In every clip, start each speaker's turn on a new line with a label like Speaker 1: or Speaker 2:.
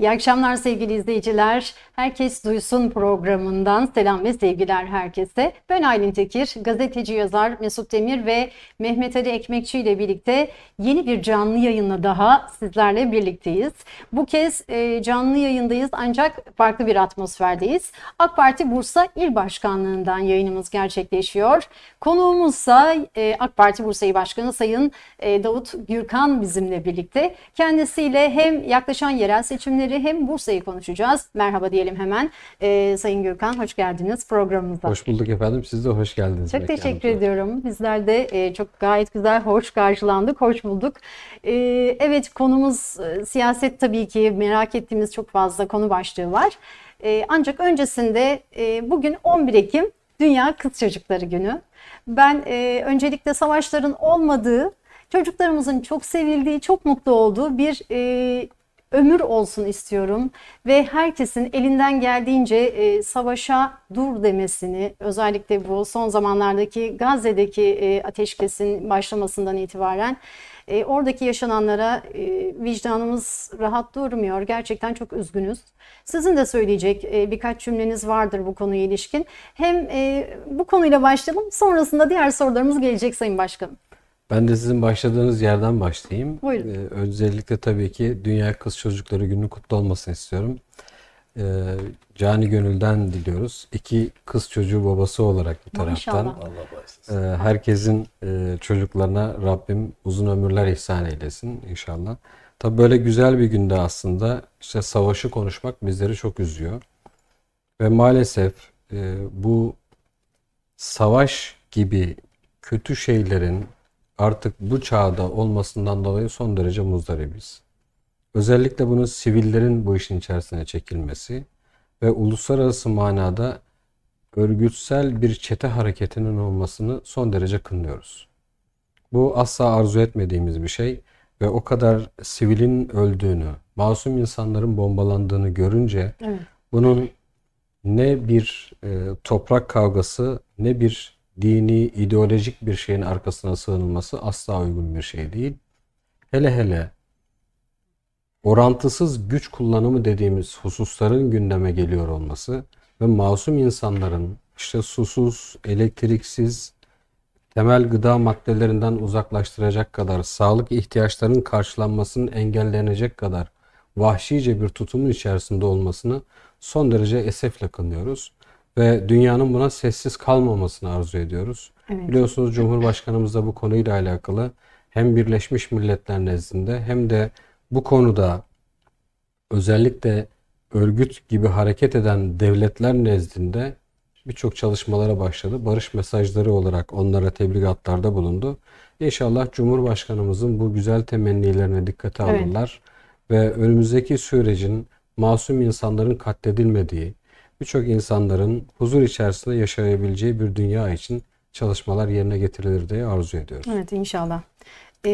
Speaker 1: İyi akşamlar sevgili izleyiciler. Herkes Duysun programından selam ve sevgiler herkese. Ben Aylin Tekir, gazeteci yazar Mesut Demir ve Mehmet Ali Ekmekçi ile birlikte yeni bir canlı yayınla daha sizlerle birlikteyiz. Bu kez e, canlı yayındayız ancak farklı bir atmosferdeyiz. AK Parti Bursa İl Başkanlığı'ndan yayınımız gerçekleşiyor. Konuğumuzsa e, AK Parti Bursa İl Başkanı Sayın e, Davut Gürkan bizimle birlikte. Kendisiyle hem yaklaşan yerel seçimleri Şehirleri hem Bursa'yı konuşacağız. Merhaba diyelim hemen. E, Sayın Gürkan hoş geldiniz programımıza. Hoş
Speaker 2: bulduk efendim. Siz de hoş geldiniz. Çok teşekkür
Speaker 1: hanım. ediyorum. Bizler de e, çok gayet güzel, hoş karşılandık, hoş bulduk. E, evet konumuz e, siyaset tabii ki merak ettiğimiz çok fazla konu başlığı var. E, ancak öncesinde e, bugün 11 Ekim Dünya Kız Çocukları Günü. Ben e, öncelikle savaşların olmadığı, çocuklarımızın çok sevildiği, çok mutlu olduğu bir e, ömür olsun istiyorum ve herkesin elinden geldiğince e, savaşa dur demesini özellikle bu son zamanlardaki Gazze'deki e, ateşkesin başlamasından itibaren e, oradaki yaşananlara e, vicdanımız rahat durmuyor. Gerçekten çok üzgünüz. Sizin de söyleyecek e, birkaç cümleniz vardır bu konuya ilişkin. Hem e, bu konuyla başlayalım sonrasında diğer sorularımız gelecek Sayın Başkanım.
Speaker 2: Ben de sizin başladığınız yerden başlayayım. Buyurun. Ee, öncelikle tabii ki Dünya Kız Çocukları Günü kutlu olmasını istiyorum. Ee, cani gönülden diliyoruz. İki kız çocuğu babası olarak bir taraftan. Maşallah. Allah e, ee, herkesin e, çocuklarına Rabbim uzun ömürler ihsan eylesin inşallah. Tabii böyle güzel bir günde aslında işte savaşı konuşmak bizleri çok üzüyor. Ve maalesef e, bu savaş gibi kötü şeylerin artık bu çağda olmasından dolayı son derece muzdaribiz. Özellikle bunun sivillerin bu işin içerisine çekilmesi ve uluslararası manada örgütsel bir çete hareketinin olmasını son derece kınlıyoruz. Bu asla arzu etmediğimiz bir şey ve o kadar sivilin öldüğünü, masum insanların bombalandığını görünce evet. bunun ne bir e, toprak kavgası ne bir dini, ideolojik bir şeyin arkasına sığınılması asla uygun bir şey değil. Hele hele orantısız güç kullanımı dediğimiz hususların gündeme geliyor olması ve masum insanların işte susuz, elektriksiz, temel gıda maddelerinden uzaklaştıracak kadar, sağlık ihtiyaçlarının karşılanmasının engellenecek kadar vahşice bir tutumun içerisinde olmasını son derece esefle kınıyoruz ve dünyanın buna sessiz kalmamasını arzu ediyoruz. Evet. Biliyorsunuz Cumhurbaşkanımız da bu konuyla alakalı hem Birleşmiş Milletler nezdinde hem de bu konuda özellikle örgüt gibi hareket eden devletler nezdinde birçok çalışmalara başladı. Barış mesajları olarak onlara tebligatlarda bulundu. İnşallah Cumhurbaşkanımızın bu güzel temennilerine dikkate alırlar evet. ve önümüzdeki sürecin masum insanların katledilmediği, birçok insanların huzur içerisinde yaşayabileceği bir dünya için çalışmalar yerine getirilir diye arzu ediyoruz.
Speaker 1: Evet inşallah e,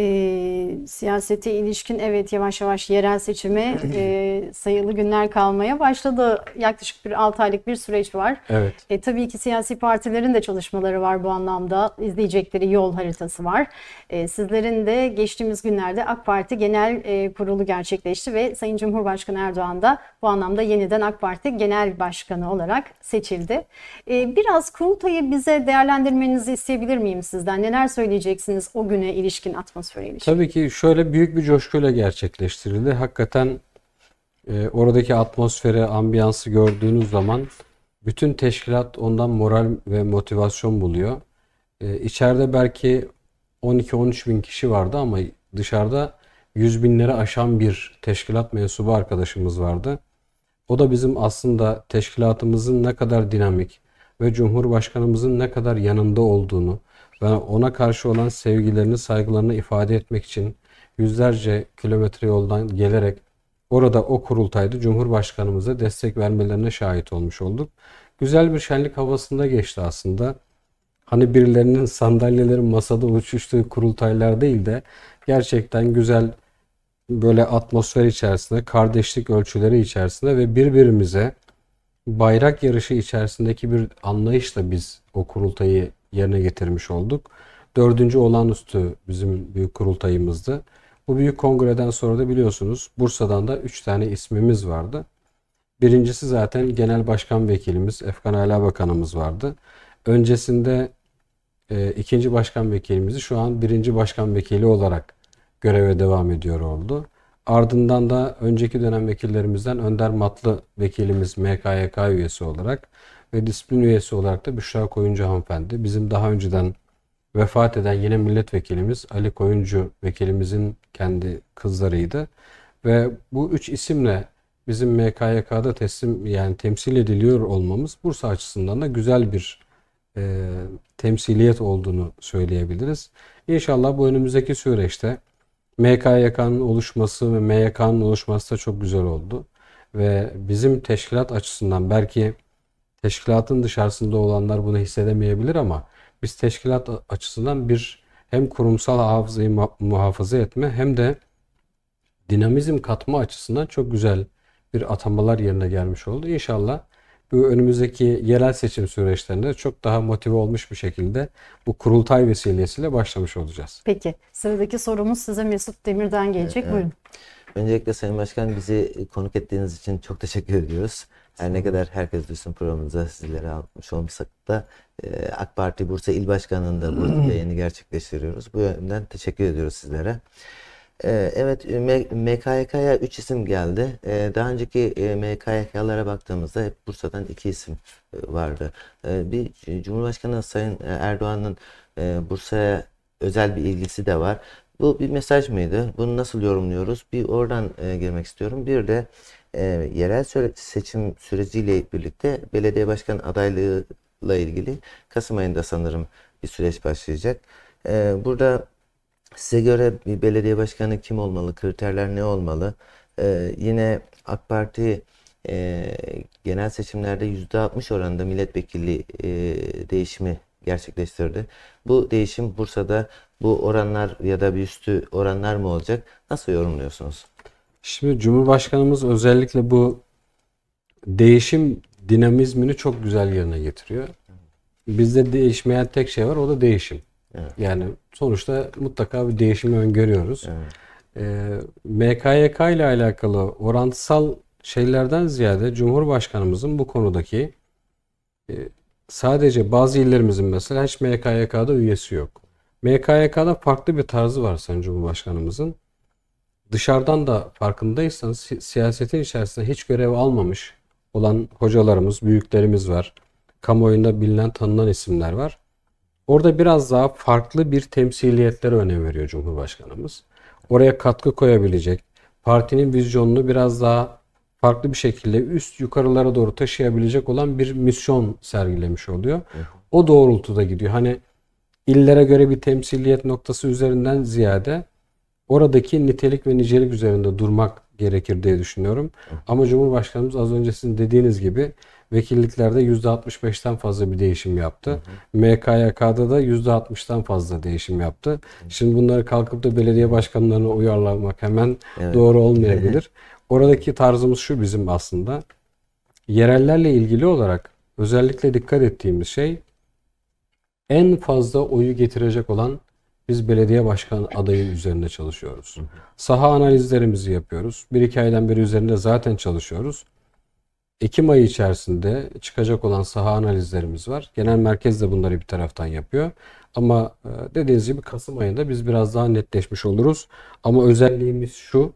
Speaker 1: siyasete ilişkin evet yavaş yavaş yerel seçime e, sayılı günler kalmaya başladı. Yaklaşık bir 6 aylık bir süreç var. Evet. E, tabii ki siyasi partilerin de çalışmaları var bu anlamda. izleyecekleri yol haritası var. E, sizlerin de geçtiğimiz günlerde AK Parti Genel e, Kurulu gerçekleşti ve Sayın Cumhurbaşkanı Erdoğan da bu anlamda yeniden AK Parti Genel Başkanı olarak seçildi. E, biraz kurultayı bize değerlendirmenizi isteyebilir miyim sizden? Neler söyleyeceksiniz o güne ilişkin atmosfer? atmosferi ilişkin.
Speaker 2: Tabii ki şöyle büyük bir coşkuyla gerçekleştirildi. Hakikaten e, oradaki atmosferi, ambiyansı gördüğünüz zaman bütün teşkilat ondan moral ve motivasyon buluyor. E, içeride belki 12-13 bin kişi vardı ama dışarıda 100 binleri aşan bir teşkilat mensubu arkadaşımız vardı. O da bizim aslında teşkilatımızın ne kadar dinamik ve Cumhurbaşkanımızın ne kadar yanında olduğunu, ve ona karşı olan sevgilerini, saygılarını ifade etmek için yüzlerce kilometre yoldan gelerek orada o kurultayda Cumhurbaşkanımıza destek vermelerine şahit olmuş olduk. Güzel bir şenlik havasında geçti aslında. Hani birilerinin sandalyelerin masada uçuştuğu kurultaylar değil de gerçekten güzel böyle atmosfer içerisinde, kardeşlik ölçüleri içerisinde ve birbirimize bayrak yarışı içerisindeki bir anlayışla biz o kurultayı yerine getirmiş olduk. Dördüncü olağanüstü bizim büyük kurultayımızdı. Bu büyük kongreden sonra da biliyorsunuz Bursa'dan da üç tane ismimiz vardı. Birincisi zaten Genel Başkan Vekilimiz Efkan Ala Bakanımız vardı. Öncesinde e, ikinci başkan vekilimizi şu an birinci başkan vekili olarak göreve devam ediyor oldu. Ardından da önceki dönem vekillerimizden Önder Matlı vekilimiz MKYK üyesi olarak ve disiplin üyesi olarak da Büşra Koyuncu hanımefendi. Bizim daha önceden vefat eden yine milletvekilimiz Ali Koyuncu vekilimizin kendi kızlarıydı. Ve bu üç isimle bizim MKYK'da teslim yani temsil ediliyor olmamız Bursa açısından da güzel bir e, temsiliyet olduğunu söyleyebiliriz. İnşallah bu önümüzdeki süreçte MKYK'nın oluşması ve MYK'nın oluşması da çok güzel oldu. Ve bizim teşkilat açısından belki Teşkilatın dışarısında olanlar bunu hissedemeyebilir ama biz teşkilat açısından bir hem kurumsal hafızayı muhafaza etme hem de dinamizm katma açısından çok güzel bir atamalar yerine gelmiş oldu. İnşallah bu önümüzdeki yerel seçim süreçlerinde çok daha motive olmuş bir
Speaker 3: şekilde bu kurultay vesilesiyle başlamış olacağız.
Speaker 1: Peki sıradaki sorumuz size Mesut Demir'den gelecek. Evet, Buyurun.
Speaker 3: Öncelikle Sayın Başkan bizi konuk ettiğiniz için çok teşekkür ediyoruz. Her ne kadar herkes duysun programımıza sizlere almış olmasak da e, AK Parti Bursa İl Başkanı'nda bu yayını gerçekleştiriyoruz. Bu yönden teşekkür ediyoruz sizlere. E, evet MKYK'ya 3 isim geldi. E, daha önceki MKYK'lara baktığımızda hep Bursa'dan 2 isim vardı. bir Cumhurbaşkanı Sayın Erdoğan'ın Bursa'ya özel bir ilgisi de var. Bu bir mesaj mıydı? Bunu nasıl yorumluyoruz? Bir oradan girmek istiyorum. Bir de e, yerel seçim süreciyle birlikte belediye başkan adaylığıyla ilgili Kasım ayında sanırım bir süreç başlayacak. E, burada size göre bir belediye başkanı kim olmalı, kriterler ne olmalı? E, yine AK Parti genel seçimlerde %60 oranında milletvekili değişimi gerçekleştirdi. Bu değişim Bursa'da bu oranlar ya da bir üstü oranlar mı olacak? Nasıl yorumluyorsunuz? Şimdi Cumhurbaşkanımız özellikle bu
Speaker 2: değişim dinamizmini çok güzel yerine getiriyor. Bizde değişmeyen tek şey var o da değişim. Evet. Yani sonuçta mutlaka bir değişimi öngörüyoruz. Evet. Ee, MKYK ile alakalı orantısal şeylerden ziyade Cumhurbaşkanımızın bu konudaki e, sadece bazı illerimizin mesela hiç MKYK'da üyesi yok. MKYK'da farklı bir tarzı var Sayın Cumhurbaşkanımızın dışarıdan da farkındaysanız siyasetin içerisinde hiç görev almamış olan hocalarımız, büyüklerimiz var. Kamuoyunda bilinen, tanınan isimler var. Orada biraz daha farklı bir temsiliyetlere önem veriyor Cumhurbaşkanımız. Oraya katkı koyabilecek, partinin vizyonunu biraz daha farklı bir şekilde üst yukarılara doğru taşıyabilecek olan bir misyon sergilemiş oluyor. O doğrultuda gidiyor. Hani illere göre bir temsiliyet noktası üzerinden ziyade oradaki nitelik ve nicelik üzerinde durmak gerekir diye düşünüyorum. Ama Cumhurbaşkanımız az önce sizin dediğiniz gibi vekilliklerde %65'ten fazla bir değişim yaptı. MKYK'da da %60'tan fazla değişim yaptı. Şimdi bunları kalkıp da belediye başkanlarına uyarlamak hemen evet. doğru olmayabilir. Oradaki tarzımız şu bizim aslında. Yerellerle ilgili olarak özellikle dikkat ettiğimiz şey en fazla oyu getirecek olan biz belediye başkan adayı üzerinde çalışıyoruz. Saha analizlerimizi yapıyoruz. Bir iki aydan beri üzerinde zaten çalışıyoruz. Ekim ayı içerisinde çıkacak olan saha analizlerimiz var. Genel merkez de bunları bir taraftan yapıyor. Ama e, dediğiniz gibi Kasım ayında biz biraz daha netleşmiş oluruz. Ama özelliğimiz şu.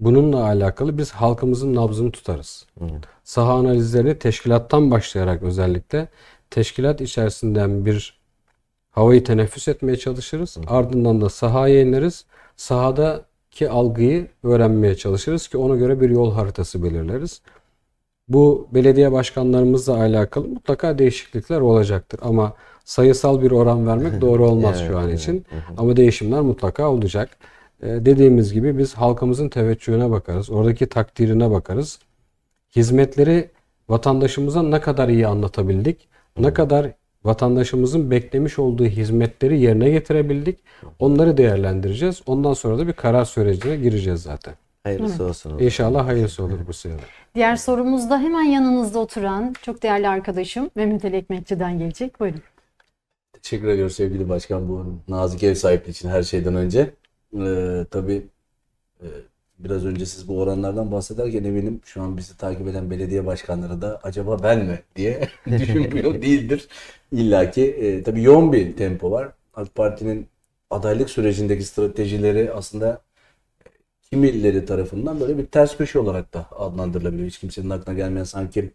Speaker 2: Bununla alakalı biz halkımızın nabzını tutarız. Evet. Saha analizlerini teşkilattan başlayarak özellikle teşkilat içerisinden bir havayı teneffüs etmeye çalışırız. Hı. Ardından da sahaya ineriz. Sahadaki algıyı öğrenmeye çalışırız ki ona göre bir yol haritası belirleriz. Bu belediye başkanlarımızla alakalı mutlaka değişiklikler olacaktır ama sayısal bir oran vermek doğru olmaz evet, şu an evet. için. Ama değişimler mutlaka olacak. Ee, dediğimiz gibi biz halkımızın teveccühüne bakarız. Oradaki takdirine bakarız. Hizmetleri vatandaşımıza ne kadar iyi anlatabildik, ne kadar vatandaşımızın beklemiş olduğu hizmetleri yerine getirebildik. Onları değerlendireceğiz. Ondan sonra da bir karar sürecine gireceğiz zaten. Hayırlısı evet. olsun, İnşallah hayırlısı olur bu sefer.
Speaker 1: Diğer sorumuzda hemen yanınızda oturan çok değerli arkadaşım Mehmet Ali Ekmekçi'den gelecek. Buyurun.
Speaker 4: Teşekkür ediyorum sevgili başkan bu nazik ev sahipliği için her şeyden önce. Ee, tabii e, Biraz önce siz bu oranlardan bahsederken eminim şu an bizi takip eden belediye başkanları da acaba ben mi diye düşünmüyor değildir. İlla ki e, tabii yoğun bir tempo var. AK Parti'nin adaylık sürecindeki stratejileri aslında e, kimileri tarafından böyle bir ters köşe olarak da adlandırılabilir. Hiç kimsenin aklına gelmeyen sanki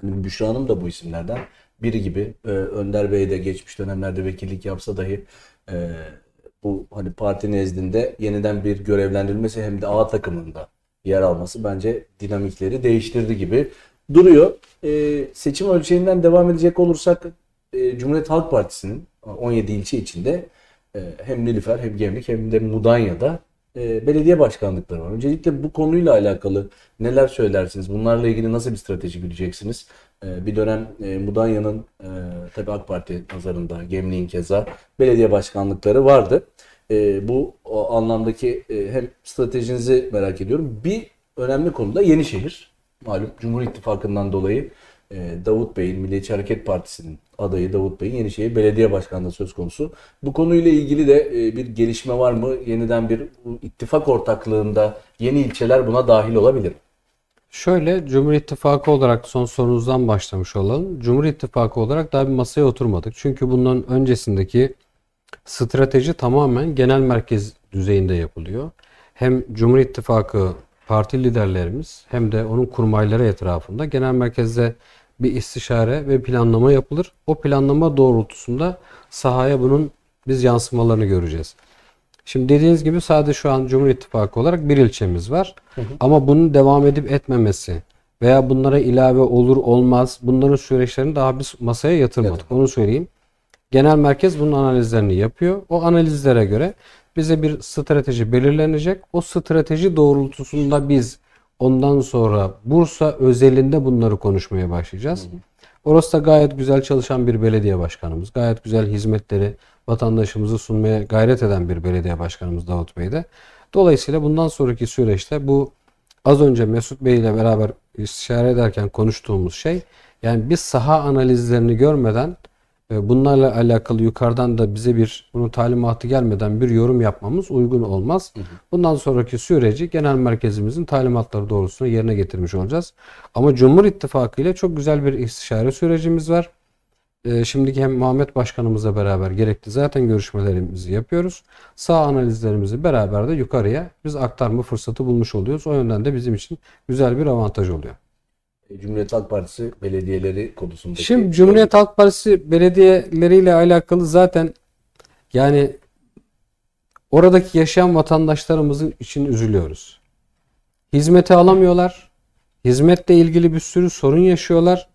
Speaker 4: hani Büşra Hanım da bu isimlerden biri gibi. E, Önder Bey de geçmiş dönemlerde vekillik yapsa dahi e, bu hani parti nezdinde yeniden bir görevlendirilmesi hem de A takımında yer alması bence dinamikleri değiştirdi gibi duruyor. E, seçim ölçeğinden devam edecek olursak e, Cumhuriyet Halk Partisi'nin 17 e, ilçe içinde e, hem Nilüfer hem Gemlik hem de Mudanya'da e, belediye başkanlıkları var. Öncelikle bu konuyla alakalı neler söylersiniz? Bunlarla ilgili nasıl bir strateji güleceksiniz? Ee, bir dönem e, Mudanya'nın e, tabi AK Parti nazarında Gemliğin keza belediye başkanlıkları vardı. E, bu anlamdaki hem stratejinizi merak ediyorum. Bir önemli konu da Yenişehir. Malum Cumhur İttifakı'ndan dolayı Davut Bey'in, Milliyetçi Hareket Partisi'nin adayı Davut Bey'in Yenişehir Belediye Başkanlığı söz konusu. Bu konuyla ilgili de bir gelişme var mı? Yeniden bir ittifak ortaklığında yeni ilçeler buna dahil olabilir mi?
Speaker 2: Şöyle Cumhur İttifakı olarak son sorunuzdan başlamış olalım. Cumhur İttifakı olarak daha bir masaya oturmadık. Çünkü bunun öncesindeki strateji tamamen genel merkez düzeyinde yapılıyor. Hem Cumhur İttifakı parti liderlerimiz hem de onun kurmayları etrafında genel merkezde bir istişare ve planlama yapılır. O planlama doğrultusunda sahaya bunun biz yansımalarını göreceğiz. Şimdi dediğiniz gibi sadece şu an Cumhur İttifakı olarak bir ilçemiz var. Hı hı. Ama bunun devam edip etmemesi veya bunlara ilave olur olmaz bunların süreçlerini daha biz masaya yatırmadık. Evet. Onu söyleyeyim. Genel merkez bunun analizlerini yapıyor. O analizlere göre bize bir strateji belirlenecek. O strateji doğrultusunda biz ondan sonra Bursa özelinde bunları konuşmaya başlayacağız. Hı hı. Orası da gayet güzel çalışan bir belediye başkanımız. Gayet güzel hizmetleri vatandaşımızı sunmaya gayret eden bir belediye başkanımız Davut Bey de. Dolayısıyla bundan sonraki süreçte bu az önce Mesut Bey ile beraber istişare ederken konuştuğumuz şey yani biz saha analizlerini görmeden e, bunlarla alakalı yukarıdan da bize bir bunun talimatı gelmeden bir yorum yapmamız uygun olmaz. Bundan sonraki süreci genel merkezimizin talimatları doğrultusunda yerine getirmiş olacağız. Ama Cumhur İttifakı ile çok güzel bir istişare sürecimiz var e, şimdiki hem Muhammed Başkanımızla beraber gerekli zaten görüşmelerimizi yapıyoruz. Sağ analizlerimizi beraber de yukarıya biz aktarma fırsatı bulmuş oluyoruz. O yönden de bizim için güzel bir avantaj oluyor.
Speaker 4: E, Cumhuriyet Halk Partisi belediyeleri konusunda.
Speaker 2: Şimdi Cumhuriyet Halk Partisi belediyeleriyle alakalı zaten yani oradaki yaşayan vatandaşlarımızın için üzülüyoruz. Hizmeti alamıyorlar. Hizmetle ilgili bir sürü sorun yaşıyorlar.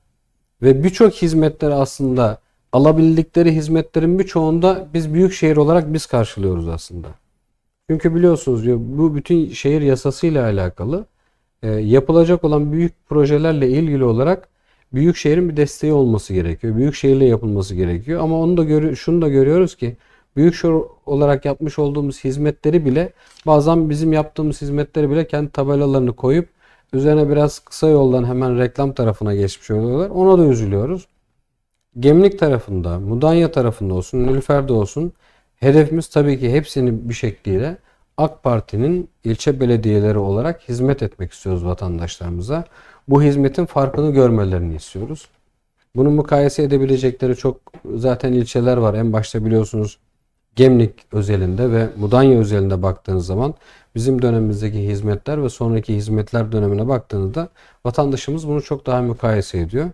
Speaker 2: Ve birçok hizmetleri aslında alabildikleri hizmetlerin birçoğunda biz büyük şehir olarak biz karşılıyoruz aslında. Çünkü biliyorsunuz bu bütün şehir yasasıyla alakalı e, yapılacak olan büyük projelerle ilgili olarak büyük şehrin bir desteği olması gerekiyor. Büyük şehirle yapılması gerekiyor. Ama onu da görü şunu da görüyoruz ki büyük şehir olarak yapmış olduğumuz hizmetleri bile bazen bizim yaptığımız hizmetleri bile kendi tabelalarını koyup Üzerine biraz kısa yoldan hemen reklam tarafına geçmiş oluyorlar. Ona da üzülüyoruz. Gemlik tarafında, Mudanya tarafında olsun, Nilüfer'de olsun hedefimiz tabii ki hepsini bir şekliyle AK Parti'nin ilçe belediyeleri olarak hizmet etmek istiyoruz vatandaşlarımıza. Bu hizmetin farkını görmelerini istiyoruz. Bunu mukayese edebilecekleri çok zaten ilçeler var. En başta biliyorsunuz Gemlik özelinde ve Mudanya özelinde baktığınız zaman bizim dönemimizdeki hizmetler ve sonraki hizmetler dönemine baktığınızda vatandaşımız bunu çok daha mukayese ediyor.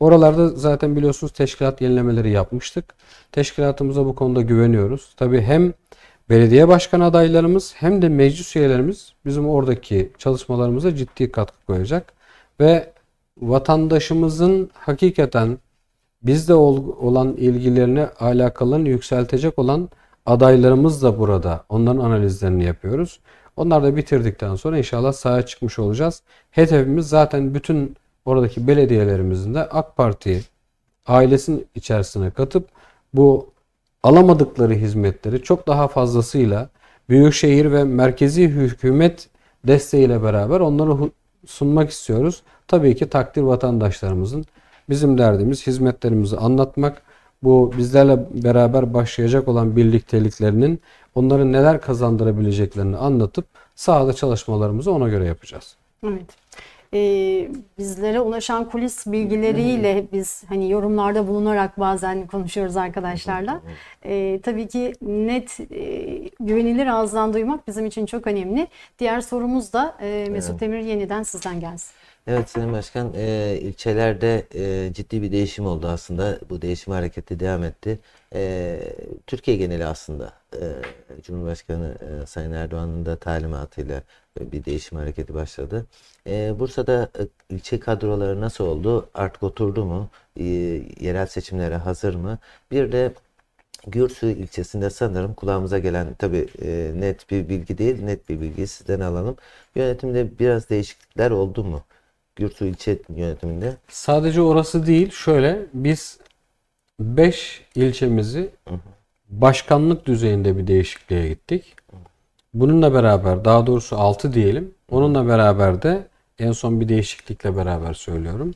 Speaker 2: Oralarda zaten biliyorsunuz teşkilat yenilemeleri yapmıştık. Teşkilatımıza bu konuda güveniyoruz. Tabii hem belediye başkan adaylarımız hem de meclis üyelerimiz bizim oradaki çalışmalarımıza ciddi katkı koyacak. Ve vatandaşımızın hakikaten bizde olan ilgilerini alakalarını yükseltecek olan Adaylarımız da burada. Onların analizlerini yapıyoruz. Onlar da bitirdikten sonra inşallah sahaya çıkmış olacağız. Hedefimiz zaten bütün oradaki belediyelerimizin de AK Parti ailesinin içerisine katıp bu alamadıkları hizmetleri çok daha fazlasıyla büyükşehir ve merkezi hükümet desteğiyle beraber onları sunmak istiyoruz. Tabii ki takdir vatandaşlarımızın bizim derdimiz hizmetlerimizi anlatmak, bu bizlerle beraber başlayacak olan birlikteliklerinin onların neler kazandırabileceklerini anlatıp sahada çalışmalarımızı ona göre yapacağız.
Speaker 1: Evet. Ee, bizlere ulaşan kulis bilgileriyle biz hani yorumlarda bulunarak bazen konuşuyoruz arkadaşlarla. Ee, tabii ki net e, güvenilir ağızdan duymak bizim için çok önemli. Diğer sorumuz da e, Mesut evet. Demir yeniden sizden gelsin.
Speaker 3: Evet Sayın Başkan, e, ilçelerde e, ciddi bir değişim oldu aslında. Bu değişim hareketi devam etti. E, Türkiye geneli aslında e, Cumhurbaşkanı e, Sayın Erdoğan'ın da talimatıyla e, bir değişim hareketi başladı. E, Bursa'da e, ilçe kadroları nasıl oldu? Artık oturdu mu? E, yerel seçimlere hazır mı? Bir de Gürsü ilçesinde sanırım kulağımıza gelen tabi e, net bir bilgi değil net bir bilgi sizden alalım. Yönetimde biraz değişiklikler oldu mu? Gürsu ilçe yönetiminde.
Speaker 2: Sadece orası değil. Şöyle biz 5 ilçemizi başkanlık düzeyinde bir değişikliğe gittik. Bununla beraber daha doğrusu 6 diyelim. Onunla beraber de en son bir değişiklikle beraber söylüyorum.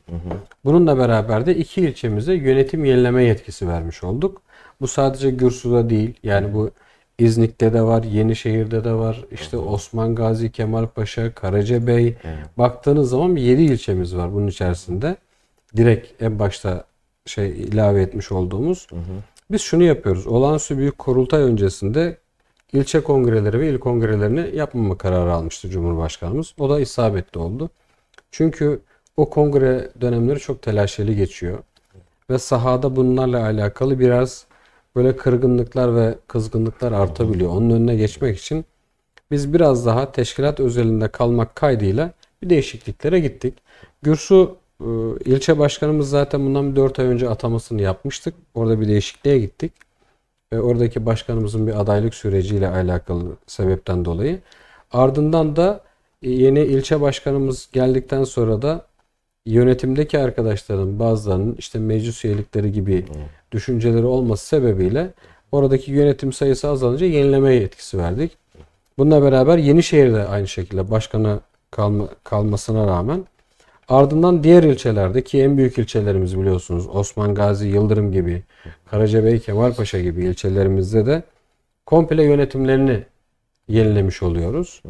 Speaker 2: Bununla beraber de iki ilçemize yönetim yenileme yetkisi vermiş olduk. Bu sadece Gürsu'da değil. Yani bu İznik'te de var, Yenişehir'de de var. İşte Osman Gazi, Kemal Paşa, Karacabey. Evet. Baktığınız zaman 7 ilçemiz var bunun içerisinde. Direkt en başta şey ilave etmiş olduğumuz. Hı hı. Biz şunu yapıyoruz. Olağanüstü Büyük Kurultay öncesinde ilçe kongreleri ve il kongrelerini yapmama kararı almıştı Cumhurbaşkanımız. O da isabetli oldu. Çünkü o kongre dönemleri çok telaşeli geçiyor. Ve sahada bunlarla alakalı biraz böyle kırgınlıklar ve kızgınlıklar artabiliyor. Onun önüne geçmek için biz biraz daha teşkilat özelinde kalmak kaydıyla bir değişikliklere gittik. Gürsu e, ilçe başkanımız zaten bundan 4 ay önce atamasını yapmıştık. Orada bir değişikliğe gittik. E, oradaki başkanımızın bir adaylık süreciyle alakalı sebepten dolayı. Ardından da e, yeni ilçe başkanımız geldikten sonra da yönetimdeki arkadaşların bazılarının işte meclis üyelikleri gibi hmm. düşünceleri olması sebebiyle oradaki yönetim sayısı azalınca yenileme etkisi verdik. Bununla beraber Yenişehir'de aynı şekilde başkanı kalma, kalmasına rağmen ardından diğer ilçelerde ki en büyük ilçelerimiz biliyorsunuz Osman Gazi, Yıldırım gibi, Karacabey, Kemalpaşa gibi ilçelerimizde de komple yönetimlerini yenilemiş oluyoruz.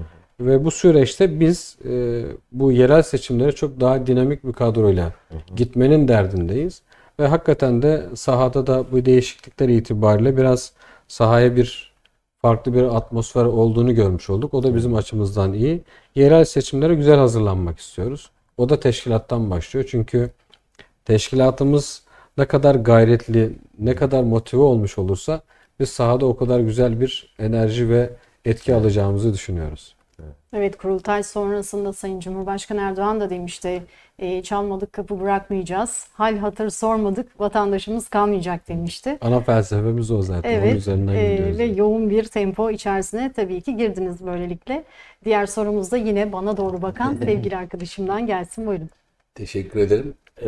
Speaker 2: Ve bu süreçte biz e, bu yerel seçimlere çok daha dinamik bir kadroyla hı hı. gitmenin derdindeyiz. Ve hakikaten de sahada da bu değişiklikler itibariyle biraz sahaya bir farklı bir atmosfer olduğunu görmüş olduk. O da bizim açımızdan iyi. Yerel seçimlere güzel hazırlanmak istiyoruz. O da teşkilattan başlıyor. Çünkü teşkilatımız ne kadar gayretli, ne kadar motive olmuş olursa biz sahada o kadar güzel bir enerji ve etki alacağımızı düşünüyoruz.
Speaker 1: Evet kurultay sonrasında Sayın Cumhurbaşkanı Erdoğan da demişti e, çalmadık kapı bırakmayacağız. Hal hatır sormadık vatandaşımız kalmayacak demişti. Ana
Speaker 2: felsefemiz o zaten. Evet Onun üzerinden e, ve
Speaker 1: yoğun bir tempo içerisine tabii ki girdiniz böylelikle. Diğer sorumuz da yine bana doğru bakan sevgili arkadaşımdan gelsin buyurun. Teşekkür
Speaker 4: ederim. E,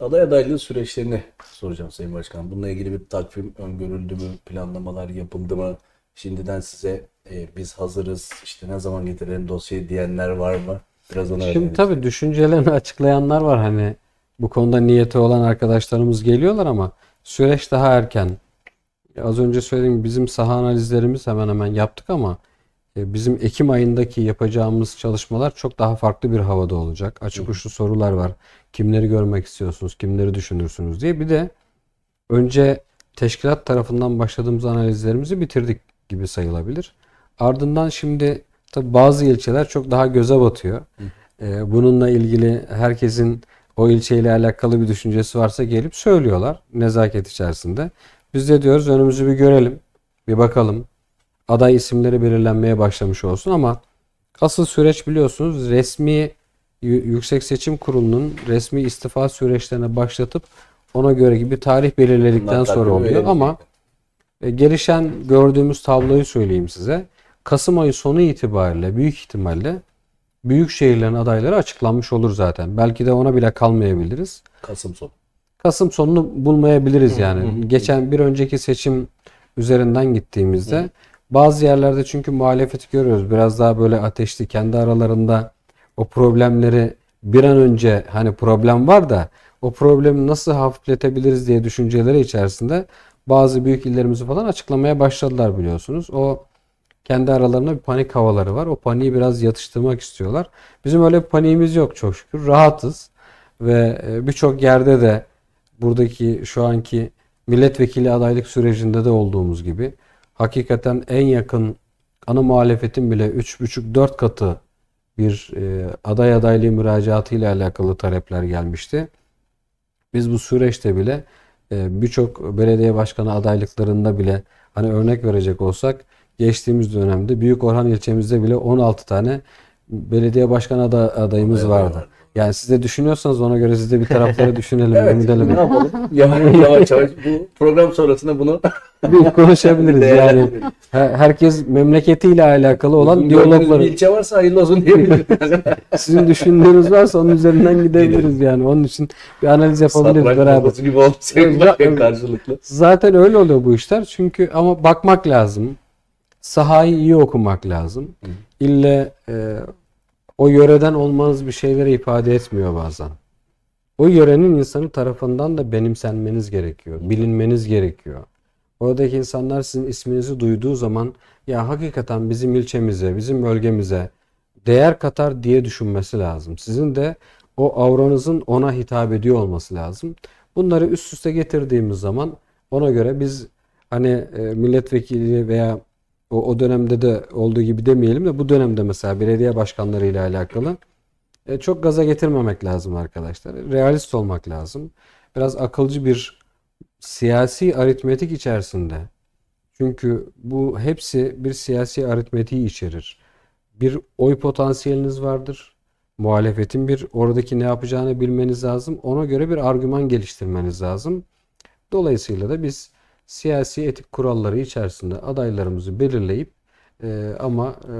Speaker 4: aday adaylığı süreçlerini soracağım Sayın Başkan. Bununla ilgili bir takvim öngörüldü mü? Planlamalar yapıldı mı? Şimdiden size e, biz hazırız işte ne zaman getirelim dosyayı diyenler var mı? Biraz ona Şimdi öğrenelim.
Speaker 2: tabii düşüncelerini açıklayanlar var hani bu konuda niyeti olan arkadaşlarımız geliyorlar ama süreç daha erken. Az önce söylediğim bizim saha analizlerimiz hemen hemen yaptık ama e, bizim Ekim ayındaki yapacağımız çalışmalar çok daha farklı bir havada olacak. Açık uçlu sorular var. Kimleri görmek istiyorsunuz, kimleri düşünürsünüz diye. Bir de önce teşkilat tarafından başladığımız analizlerimizi bitirdik gibi sayılabilir. Ardından şimdi tabi bazı ilçeler çok daha göze batıyor. Ee, bununla ilgili herkesin o ilçeyle alakalı bir düşüncesi varsa gelip söylüyorlar nezaket içerisinde. Biz de diyoruz önümüzü bir görelim, bir bakalım. Aday isimleri belirlenmeye başlamış olsun ama asıl süreç biliyorsunuz resmi Yüksek Seçim Kurulu'nun resmi istifa süreçlerine başlatıp ona göre gibi tarih belirledikten sonra oluyor ama e, gelişen gördüğümüz tabloyu söyleyeyim size. Kasım ayı sonu itibariyle büyük ihtimalle büyük şehirlerin adayları açıklanmış olur zaten. Belki de ona bile kalmayabiliriz. Kasım sonu. Kasım sonunu bulmayabiliriz yani. Geçen bir önceki seçim üzerinden gittiğimizde bazı yerlerde çünkü muhalefeti görüyoruz. Biraz daha böyle ateşli kendi aralarında o problemleri bir an önce hani problem var da o problemi nasıl hafifletebiliriz diye düşünceleri içerisinde bazı büyük illerimizi falan açıklamaya başladılar biliyorsunuz. O kendi aralarında bir panik havaları var. O paniği biraz yatıştırmak istiyorlar. Bizim öyle bir paniğimiz yok çok şükür. Rahatız ve e, birçok yerde de buradaki şu anki milletvekili adaylık sürecinde de olduğumuz gibi hakikaten en yakın ana muhalefetin bile 3,5-4 katı bir e, aday adaylığı müracaatı ile alakalı talepler gelmişti. Biz bu süreçte bile e, birçok belediye başkanı adaylıklarında bile hani örnek verecek olsak geçtiğimiz dönemde Büyük Orhan ilçemizde bile 16 tane belediye başkan ada adayımız vardı. Yani siz de düşünüyorsanız ona göre siz de bir tarafları düşünelim, evet, ne yapalım? Yavaş yavaş,
Speaker 4: bu program sonrasında
Speaker 2: bunu bir konuşabiliriz yani. Herkes memleketiyle alakalı olan diyalogları. Bir ilçe varsa hayırlı olsun diyebiliriz. Sizin düşündüğünüz varsa onun üzerinden gidebiliriz yani. Onun için bir analiz yapabiliriz Satranç beraber. gibi olmuş karşılıklı. Zaten öyle oluyor bu işler. Çünkü ama bakmak lazım sahayı iyi okumak lazım. İlle e, o yöreden olmanız bir şeyleri ifade etmiyor bazen. O yörenin insanı tarafından da benimsenmeniz gerekiyor. Bilinmeniz gerekiyor. Oradaki insanlar sizin isminizi duyduğu zaman ya hakikaten bizim ilçemize, bizim bölgemize değer katar diye düşünmesi lazım. Sizin de o avranızın ona hitap ediyor olması lazım. Bunları üst üste getirdiğimiz zaman ona göre biz hani e, milletvekili veya o, o dönemde de olduğu gibi demeyelim de bu dönemde mesela belediye başkanları ile alakalı e, çok gaza getirmemek lazım arkadaşlar. Realist olmak lazım. Biraz akılcı bir siyasi aritmetik içerisinde. Çünkü bu hepsi bir siyasi aritmetiği içerir. Bir oy potansiyeliniz vardır. Muhalefetin bir oradaki ne yapacağını bilmeniz lazım. Ona göre bir argüman geliştirmeniz lazım. Dolayısıyla da biz siyasi etik kuralları içerisinde adaylarımızı belirleyip e, ama e,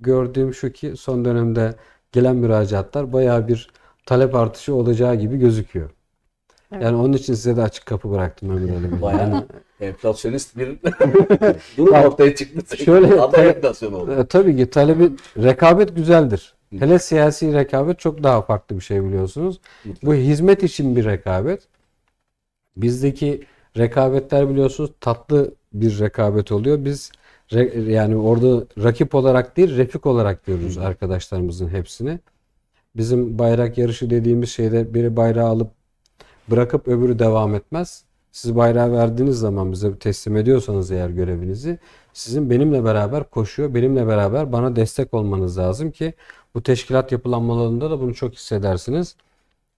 Speaker 2: gördüğüm şu ki son dönemde gelen müracaatlar bayağı bir talep artışı olacağı gibi gözüküyor. Evet. Yani onun için size de açık kapı bıraktım Ömür Hanım. Bayağı
Speaker 4: enflasyonist bir durum ortaya çıktı. Şöyle aday enflasyonu oldu.
Speaker 2: E, tabii ki talebi rekabet güzeldir. Hele siyasi rekabet çok daha farklı bir şey biliyorsunuz. Bu hizmet için bir rekabet. Bizdeki rekabetler biliyorsunuz tatlı bir rekabet oluyor. Biz re, yani orada rakip olarak değil refik olarak görürüz arkadaşlarımızın hepsini. Bizim bayrak yarışı dediğimiz şeyde biri bayrağı alıp bırakıp öbürü devam etmez. Siz bayrağı verdiğiniz zaman bize teslim ediyorsanız eğer görevinizi sizin benimle beraber koşuyor, benimle beraber bana destek olmanız lazım ki bu teşkilat yapılanmalarında da bunu çok hissedersiniz.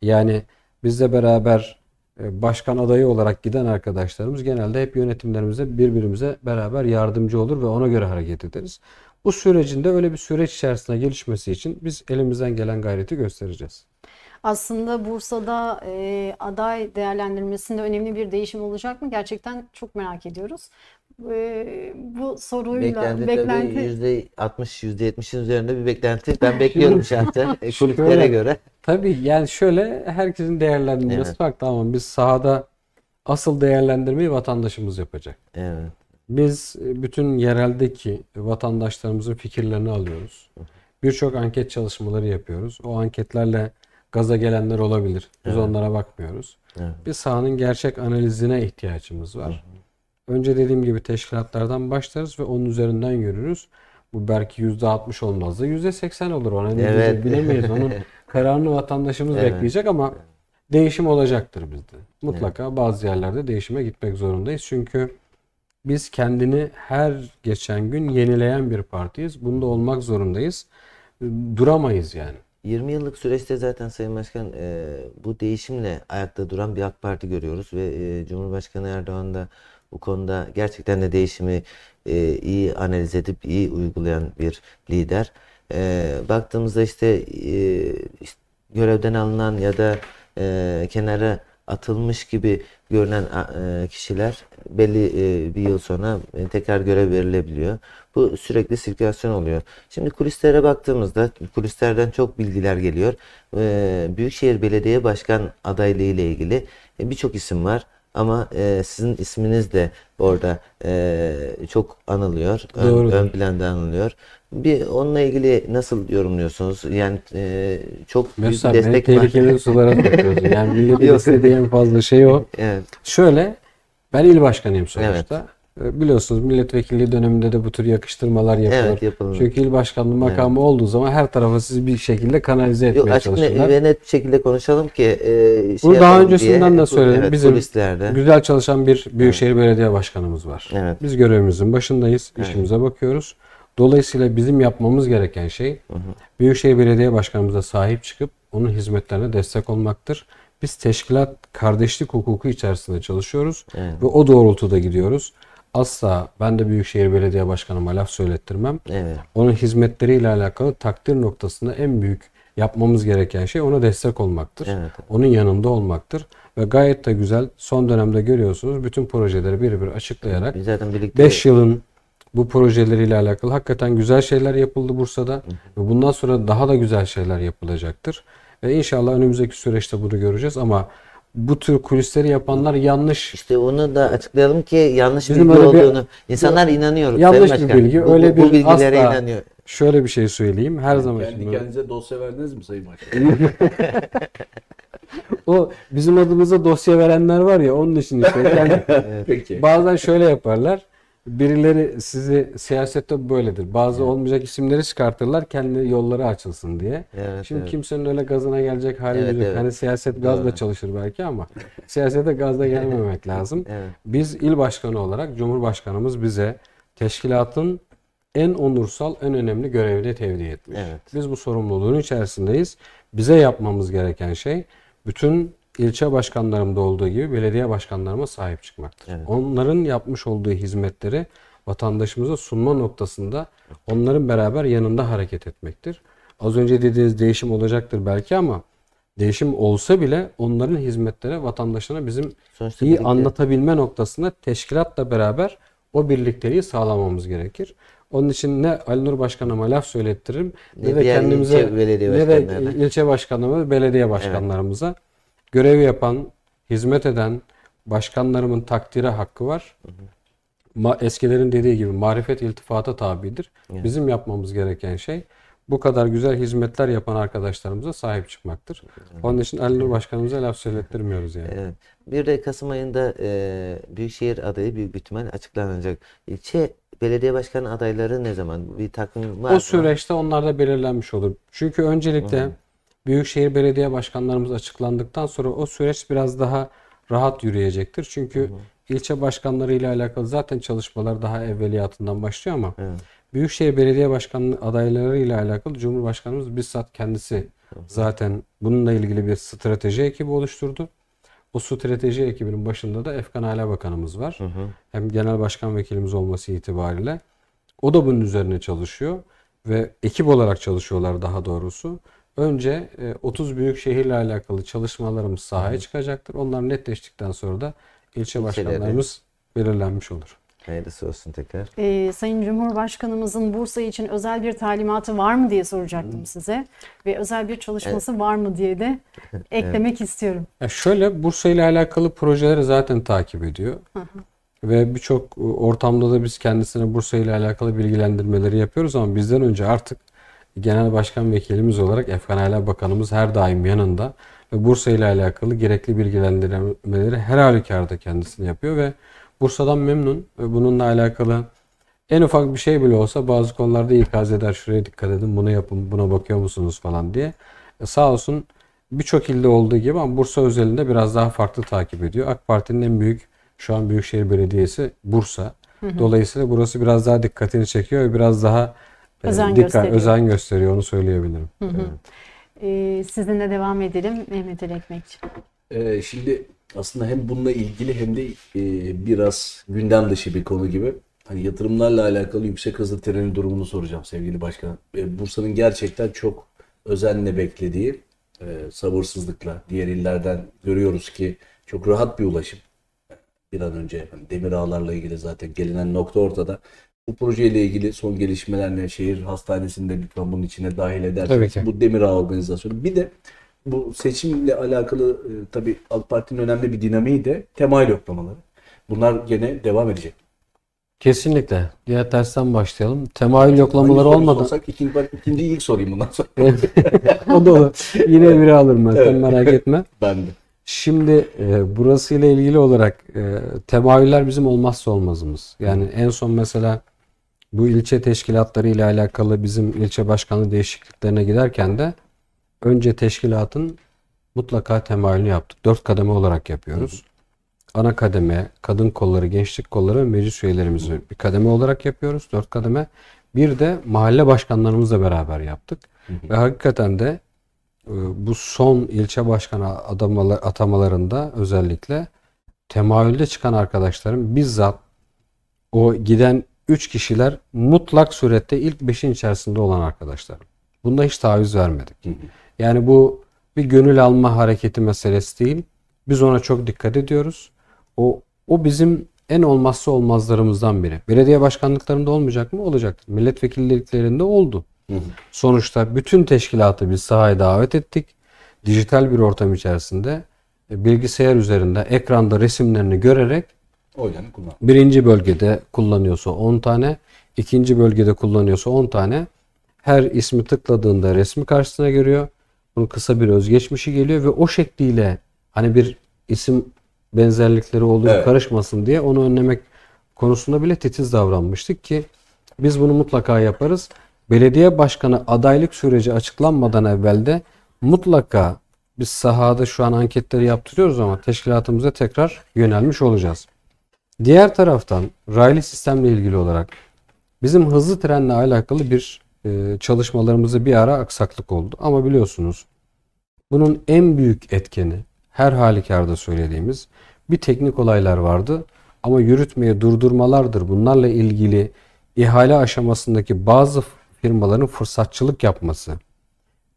Speaker 2: Yani bizle beraber e, başkan adayı olarak giden arkadaşlarımız genelde hep yönetimlerimize birbirimize beraber yardımcı olur ve ona göre hareket ederiz. Bu sürecin de öyle bir süreç içerisinde gelişmesi için biz elimizden gelen gayreti göstereceğiz.
Speaker 1: Aslında Bursa'da e, aday değerlendirmesinde önemli bir değişim olacak mı? Gerçekten çok merak ediyoruz. Ee, bu soruyla beklenti, beklenti... tabii
Speaker 3: yüzde 60 yüzde 70'in üzerinde bir beklenti ben bekliyorum şahsen e, kulüplere göre. Tabii yani şöyle
Speaker 2: herkesin değerlendirmesi evet. farklı ama biz sahada asıl değerlendirmeyi vatandaşımız yapacak. Evet. Biz e, bütün yereldeki vatandaşlarımızın fikirlerini alıyoruz. Birçok anket çalışmaları yapıyoruz. O anketlerle gaza gelenler olabilir. Biz evet. onlara bakmıyoruz. Evet. Bir sahanın gerçek analizine ihtiyacımız var. Hı hı. Önce dediğim gibi teşkilatlardan başlarız ve onun üzerinden yürürüz. Bu belki %60 olmaz da %80 olur. Ona ne evet. bilemeyiz. Onun kararını vatandaşımız evet. bekleyecek ama değişim olacaktır bizde. Mutlaka evet. bazı yerlerde değişime gitmek zorundayız. Çünkü biz kendini her geçen gün yenileyen bir partiyiz. Bunda olmak
Speaker 3: zorundayız. Duramayız yani. 20 yıllık süreçte zaten Sayın Başkan e, bu değişimle ayakta duran bir AK Parti görüyoruz ve e, Cumhurbaşkanı Erdoğan da bu konuda gerçekten de değişimi e, iyi analiz edip iyi uygulayan bir lider. E, baktığımızda işte, e, işte görevden alınan ya da e, kenara atılmış gibi görünen e, kişiler belli e, bir yıl sonra e, tekrar görev verilebiliyor. Bu sürekli sirkülasyon oluyor. Şimdi kulislere baktığımızda kulislerden çok bilgiler geliyor. Büyükşehir Belediye Başkan adaylığı ile ilgili birçok isim var. Ama e, sizin isminiz de orada e, çok anılıyor. Ön, ön planda anılıyor. Bir onunla ilgili nasıl yorumluyorsunuz? Yani e, çok büyük Mesela destek tehlikeli var. sulara bakıyoruz. Yani milletin istediği
Speaker 2: en fazla şey o. Evet. Şöyle ben il başkanıyım sonuçta. Evet. E, biliyorsunuz milletvekilliği döneminde de bu tür yakıştırmalar yapıyor. Evet yapılır. Çünkü il başkanlığı makamı evet. olduğu zaman her tarafı siz bir şekilde kanalize etmeye Yok, açık çalışırlar. ve
Speaker 3: net şekilde konuşalım ki e, şey Bunu daha öncesinden diye, de söyledim. Evet, Bizim polislerde.
Speaker 2: güzel çalışan bir Büyükşehir evet. Belediye Başkanımız var. Evet. Biz görevimizin başındayız. Evet. işimize bakıyoruz. Dolayısıyla bizim yapmamız gereken şey hı hı. Büyükşehir Belediye Başkanımıza sahip çıkıp onun hizmetlerine destek olmaktır. Biz teşkilat kardeşlik hukuku içerisinde çalışıyoruz evet. ve o doğrultuda gidiyoruz asla ben de Büyükşehir Belediye Başkanı'ma laf söylettirmem. Evet. Onun hizmetleriyle alakalı takdir noktasında en büyük yapmamız gereken şey ona destek olmaktır. Evet. Onun yanında olmaktır. Ve gayet de güzel son dönemde görüyorsunuz bütün projeleri bir bir açıklayarak Biz birlikte yılın bu projeleriyle alakalı hakikaten güzel şeyler yapıldı Bursa'da ve bundan sonra daha da güzel şeyler yapılacaktır. Ve inşallah önümüzdeki süreçte bunu göreceğiz ama bu tür kulisleri yapanlar yanlış. İşte onu da açıklayalım ki yanlış Bizim bilgi olduğunu. Bir, İnsanlar inanıyor. Yanlış bir bilgi. Bu, öyle bu, bir bu bilgilere asla, inanıyor. Şöyle bir şey söyleyeyim. Her yani zaman kendi
Speaker 4: kendinize dosya verdiniz mi Sayın
Speaker 2: Başkan? o bizim adımıza dosya verenler var ya onun için işte. Yani Peki. Bazen şöyle yaparlar birileri sizi siyasette böyledir. Bazı evet. olmayacak isimleri çıkartırlar kendi yolları açılsın diye. Evet, Şimdi evet. kimsenin öyle gazına gelecek hali evet, yok. Evet. Hani siyaset gazla Doğru. çalışır belki ama siyasete gazla gelmemek lazım. Evet. Biz il başkanı olarak Cumhurbaşkanımız bize teşkilatın en onursal, en önemli görevini tevdi etmiş. Evet. Biz bu sorumluluğun içerisindeyiz. Bize yapmamız gereken şey bütün ilçe başkanlarımda olduğu gibi belediye başkanlarıma sahip çıkmaktır. Evet. Onların yapmış olduğu hizmetleri vatandaşımıza sunma noktasında onların beraber yanında hareket etmektir. Az önce dediğiniz değişim olacaktır belki ama değişim olsa bile onların hizmetlere vatandaşına bizim Sonuçta iyi birlikte... anlatabilme noktasında teşkilatla beraber o birlikteliği sağlamamız gerekir. Onun için ne Ali Nur Başkanıma laf söylettiririm ne, ne de kendimize ilçe ne de ilçe başkanımız, belediye başkanlarımıza evet. Görev yapan, hizmet eden başkanlarımın takdire hakkı var. Ma eskilerin dediği gibi marifet iltifata tabidir. Yani. Bizim yapmamız gereken şey bu kadar güzel hizmetler yapan arkadaşlarımıza sahip çıkmaktır. Onun için Ali Nur Başkanımıza laf söylettirmiyoruz yani.
Speaker 3: Evet. Bir de Kasım ayında e, Büyükşehir adayı büyük bütmen açıklanacak. İlçe şey, belediye başkanı adayları ne zaman? Bir takvim var O süreçte
Speaker 2: onlar da belirlenmiş olur. Çünkü öncelikle Hı büyükşehir belediye başkanlarımız açıklandıktan sonra o süreç biraz daha rahat yürüyecektir. Çünkü hı. ilçe başkanları ile alakalı zaten çalışmalar daha evveliyatından başlıyor ama evet. büyükşehir belediye başkanlığı adayları ile alakalı Cumhurbaşkanımız bizzat kendisi hı. zaten bununla ilgili bir strateji ekibi oluşturdu. O strateji ekibinin başında da Efkan Ala Bakanımız var. Hı hı. Hem genel başkan vekilimiz olması itibariyle. O da bunun üzerine çalışıyor ve ekip olarak çalışıyorlar daha doğrusu. Önce 30 e, büyük şehirle alakalı çalışmalarımız sahaya Hı. çıkacaktır. Onlar netleştikten sonra da ilçe başkanlarımız belirlenmiş olur.
Speaker 3: Hayırlısı olsun tekrar.
Speaker 1: Ee, Sayın Cumhurbaşkanımızın Bursa için özel bir talimatı var mı diye soracaktım size. Ve özel bir çalışması evet. var mı diye de eklemek evet. istiyorum.
Speaker 2: Ya şöyle Bursa ile alakalı projeleri zaten takip ediyor. hı. Ve birçok e, ortamda da biz kendisine Bursa ile alakalı bilgilendirmeleri yapıyoruz ama bizden önce artık Genel Başkan Vekilimiz olarak Efkan Aile Bakanımız her daim yanında ve Bursa ile alakalı gerekli bilgilendirmeleri her halükarda kendisini yapıyor ve Bursa'dan memnun ve bununla alakalı en ufak bir şey bile olsa bazı konularda ikaz eder. Şuraya dikkat edin, bunu yapın, buna bakıyor musunuz falan diye. E sağ olsun birçok ilde olduğu gibi ama Bursa özelinde biraz daha farklı takip ediyor. AK Parti'nin en büyük şu an Büyükşehir Belediyesi Bursa. Dolayısıyla burası biraz daha dikkatini çekiyor ve biraz daha ee, özen, dikkat, gösteriyor. özen gösteriyor onu söyleyebilirim. Hı hı. Evet.
Speaker 1: Ee, sizinle devam edelim Mehmet Ali Ekmekçi.
Speaker 4: Ee, şimdi aslında hem bununla ilgili hem de e, biraz gündem dışı bir konu gibi. Hani yatırımlarla alakalı yüksek hızlı trenin durumunu soracağım sevgili başkan. E, Bursa'nın gerçekten çok özenle beklediği e, sabırsızlıkla diğer illerden görüyoruz ki çok rahat bir ulaşım bir an önce hani demir ağlarla ilgili zaten gelinen nokta ortada. Bu projeyle ilgili son gelişmelerle şehir hastanesinde lütfen bunun içine dahil ederseniz bu demir ağ organizasyonu. Bir de bu seçimle alakalı tabi e, tabii AK Parti'nin önemli bir dinamiği de temayül yoklamaları. Bunlar gene devam edecek.
Speaker 2: Kesinlikle. Diğer tersten başlayalım. Temayül yoklamaları olmadı Olsak, ikinci, ben ikinci ilk sorayım bundan sonra. o da olur. Yine bir alırım ben. Evet. Sen merak etme. ben de. Şimdi e, burası ile ilgili olarak e, temayüller bizim olmazsa olmazımız. Yani en son mesela bu ilçe teşkilatları ile alakalı bizim ilçe başkanlığı değişikliklerine giderken de önce teşkilatın mutlaka temayülünü yaptık. Dört kademe olarak yapıyoruz. Ana kademe, kadın kolları, gençlik kolları ve meclis üyelerimizi bir kademe olarak yapıyoruz. Dört kademe. Bir de mahalle başkanlarımızla beraber yaptık. Ve hakikaten de ee, bu son ilçe başkanı adamlar atamalarında özellikle temayülde çıkan arkadaşlarım bizzat o giden 3 kişiler mutlak surette ilk 5'in içerisinde olan arkadaşlarım. Bunda hiç taviz vermedik. Yani bu bir gönül alma hareketi meselesi değil. Biz ona çok dikkat ediyoruz. O, o bizim en olmazsa olmazlarımızdan biri. Belediye başkanlıklarında olmayacak mı? Olacaktır. Milletvekilliklerinde oldu. Sonuçta bütün teşkilatı biz sahaya davet ettik. Dijital bir ortam içerisinde e, bilgisayar üzerinde ekranda resimlerini görerek oylarını kullan. Birinci bölgede kullanıyorsa 10 tane, ikinci bölgede kullanıyorsa 10 tane. Her ismi tıkladığında resmi karşısına görüyor. Bunun kısa bir özgeçmişi geliyor ve o şekliyle hani bir isim benzerlikleri olduğu evet. karışmasın diye onu önlemek konusunda bile titiz davranmıştık ki biz bunu mutlaka yaparız belediye başkanı adaylık süreci açıklanmadan evvel de mutlaka biz sahada şu an anketleri yaptırıyoruz ama teşkilatımıza tekrar yönelmiş olacağız. Diğer taraftan raylı sistemle ilgili olarak bizim hızlı trenle alakalı bir e, çalışmalarımızı bir ara aksaklık oldu. Ama biliyorsunuz bunun en büyük etkeni her halükarda söylediğimiz bir teknik olaylar vardı. Ama yürütmeye durdurmalardır. Bunlarla ilgili ihale aşamasındaki bazı firmaların fırsatçılık yapması,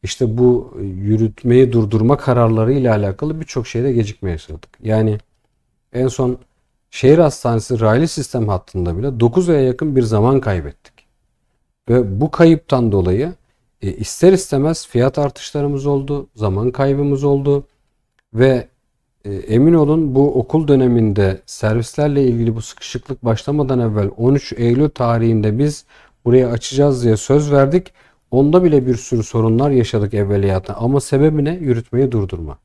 Speaker 2: işte bu yürütmeyi durdurma kararları ile alakalı birçok şeyde gecikme yaşadık. Yani en son şehir hastanesi raylı sistem hattında bile 9 aya yakın bir zaman kaybettik. Ve bu kayıptan dolayı e, ister istemez fiyat artışlarımız oldu, zaman kaybımız oldu ve e, emin olun bu okul döneminde servislerle ilgili bu sıkışıklık başlamadan evvel 13 Eylül tarihinde biz Buraya açacağız diye söz verdik. Onda bile bir sürü sorunlar yaşadık evveliyatta. Ama sebebi ne? Yürütmeyi durdurma.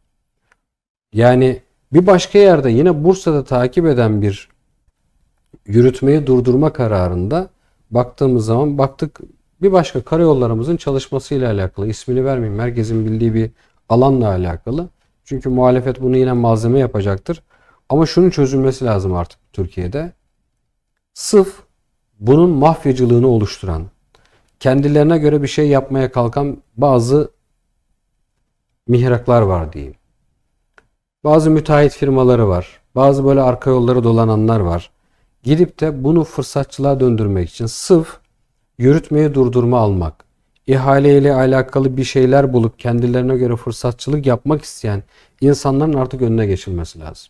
Speaker 2: Yani bir başka yerde yine Bursa'da takip eden bir yürütmeyi durdurma kararında baktığımız zaman baktık bir başka karayollarımızın çalışmasıyla alakalı ismini vermeyeyim merkezin bildiği bir alanla alakalı. Çünkü muhalefet bunu yine malzeme yapacaktır. Ama şunun çözülmesi lazım artık Türkiye'de. Sıf bunun mafyacılığını oluşturan, kendilerine göre bir şey yapmaya kalkan bazı mihraklar var diyeyim. Bazı müteahhit firmaları var. Bazı böyle arka yollara dolananlar var. Gidip de bunu fırsatçılığa döndürmek için sıf yürütmeyi durdurma almak, ihaleyle alakalı bir şeyler bulup kendilerine göre fırsatçılık yapmak isteyen insanların artık önüne geçilmesi lazım.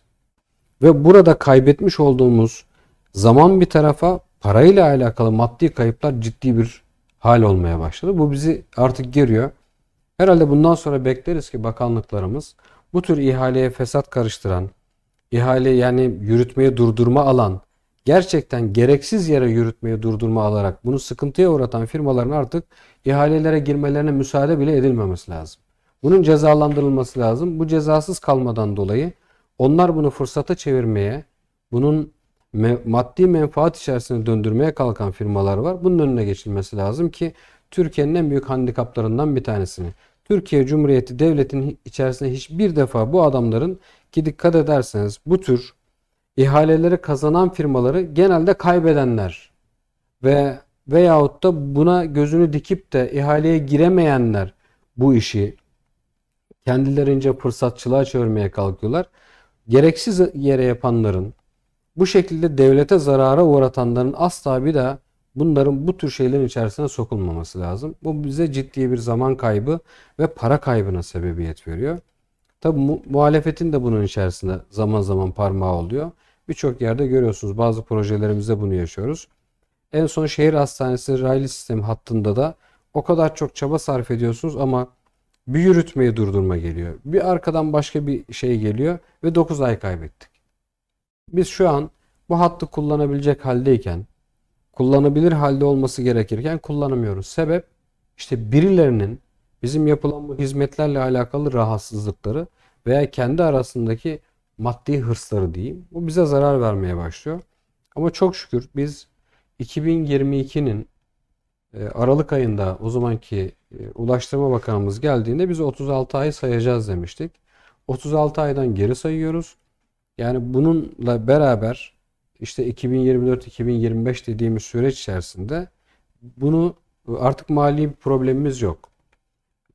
Speaker 2: Ve burada kaybetmiş olduğumuz zaman bir tarafa parayla alakalı maddi kayıplar ciddi bir hal olmaya başladı. Bu bizi artık geriyor. Herhalde bundan sonra bekleriz ki bakanlıklarımız bu tür ihaleye fesat karıştıran, ihale yani yürütmeye durdurma alan, gerçekten gereksiz yere yürütmeye durdurma alarak bunu sıkıntıya uğratan firmaların artık ihalelere girmelerine müsaade bile edilmemesi lazım. Bunun cezalandırılması lazım. Bu cezasız kalmadan dolayı onlar bunu fırsata çevirmeye, bunun me maddi menfaat içerisinde döndürmeye kalkan firmalar var. Bunun önüne geçilmesi lazım ki Türkiye'nin en büyük handikaplarından bir tanesini. Türkiye Cumhuriyeti Devleti'nin içerisinde hiçbir defa bu adamların ki dikkat ederseniz bu tür ihaleleri kazanan firmaları genelde kaybedenler ve veyahut da buna gözünü dikip de ihaleye giremeyenler bu işi kendilerince fırsatçılığa çevirmeye kalkıyorlar. Gereksiz yere yapanların, bu şekilde devlete zarara uğratanların asla bir daha bunların bu tür şeylerin içerisine sokulmaması lazım. Bu bize ciddi bir zaman kaybı ve para kaybına sebebiyet veriyor. Tabi mu muhalefetin de bunun içerisinde zaman zaman parmağı oluyor. Birçok yerde görüyorsunuz bazı projelerimizde bunu yaşıyoruz. En son şehir hastanesi raylı sistem hattında da o kadar çok çaba sarf ediyorsunuz ama bir yürütmeyi durdurma geliyor. Bir arkadan başka bir şey geliyor ve 9 ay kaybettik. Biz şu an bu hattı kullanabilecek haldeyken, kullanabilir halde olması gerekirken kullanamıyoruz. Sebep işte birilerinin bizim yapılan bu hizmetlerle alakalı rahatsızlıkları veya kendi arasındaki maddi hırsları diyeyim. Bu bize zarar vermeye başlıyor. Ama çok şükür biz 2022'nin e, Aralık ayında o zamanki e, Ulaştırma Bakanımız geldiğinde biz 36 ay sayacağız demiştik. 36 aydan geri sayıyoruz. Yani bununla beraber işte 2024-2025 dediğimiz süreç içerisinde bunu artık mali bir problemimiz yok.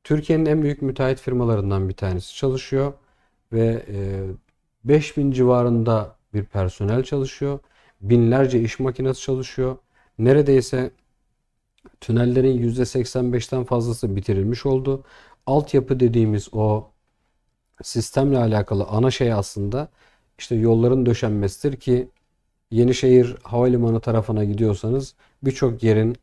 Speaker 2: Türkiye'nin en büyük müteahhit firmalarından bir tanesi çalışıyor ve 5000 e, civarında bir personel çalışıyor. Binlerce iş makinesi çalışıyor. Neredeyse tünellerin %85'ten fazlası bitirilmiş oldu. Altyapı dediğimiz o sistemle alakalı ana şey aslında işte yolların döşenmesidir ki Yenişehir Havalimanı tarafına gidiyorsanız birçok yerin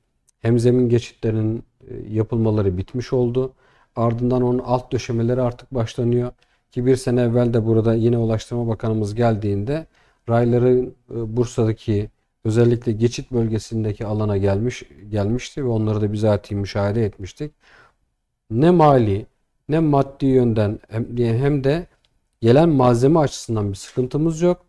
Speaker 2: hem zemin geçitlerinin e, yapılmaları bitmiş oldu. Ardından onun alt döşemeleri artık başlanıyor. Ki bir sene evvel de burada yine Ulaştırma Bakanımız geldiğinde Rayları e, Bursa'daki özellikle geçit bölgesindeki alana gelmiş gelmişti ve onları da bizatihi müşahede etmiştik. Ne mali ne maddi yönden hem de Gelen malzeme açısından bir sıkıntımız yok.